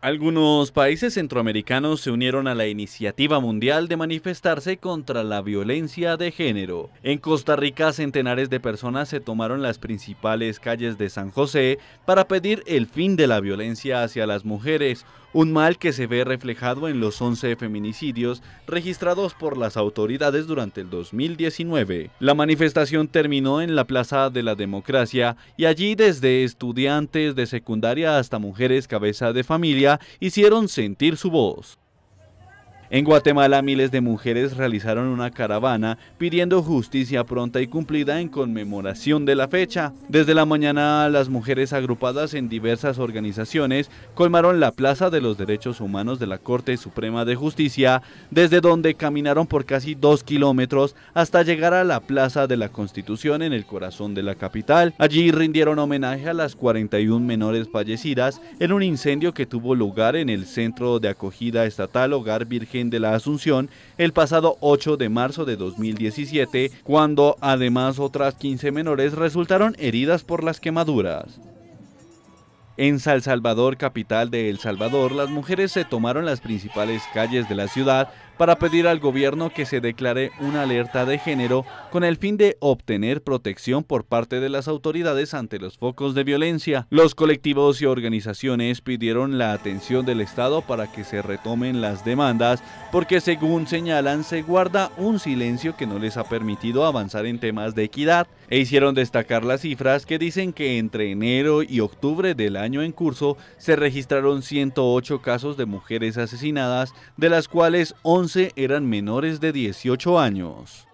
Algunos países centroamericanos se unieron a la iniciativa mundial de manifestarse contra la violencia de género. En Costa Rica, centenares de personas se tomaron las principales calles de San José para pedir el fin de la violencia hacia las mujeres, un mal que se ve reflejado en los 11 feminicidios registrados por las autoridades durante el 2019. La manifestación terminó en la Plaza de la Democracia y allí desde estudiantes de secundaria hasta mujeres cabeza de familia hicieron sentir su voz. En Guatemala miles de mujeres realizaron una caravana pidiendo justicia pronta y cumplida en conmemoración de la fecha. Desde la mañana las mujeres agrupadas en diversas organizaciones colmaron la Plaza de los Derechos Humanos de la Corte Suprema de Justicia, desde donde caminaron por casi dos kilómetros hasta llegar a la Plaza de la Constitución en el corazón de la capital. Allí rindieron homenaje a las 41 menores fallecidas en un incendio que tuvo lugar en el centro de acogida estatal Hogar Virgen de la Asunción el pasado 8 de marzo de 2017, cuando además otras 15 menores resultaron heridas por las quemaduras. En San Salvador, capital de El Salvador, las mujeres se tomaron las principales calles de la ciudad para pedir al gobierno que se declare una alerta de género con el fin de obtener protección por parte de las autoridades ante los focos de violencia. Los colectivos y organizaciones pidieron la atención del Estado para que se retomen las demandas porque según señalan se guarda un silencio que no les ha permitido avanzar en temas de equidad e hicieron destacar las cifras que dicen que entre enero y octubre del año en curso se registraron 108 casos de mujeres asesinadas, de las cuales 11 eran menores de 18 años.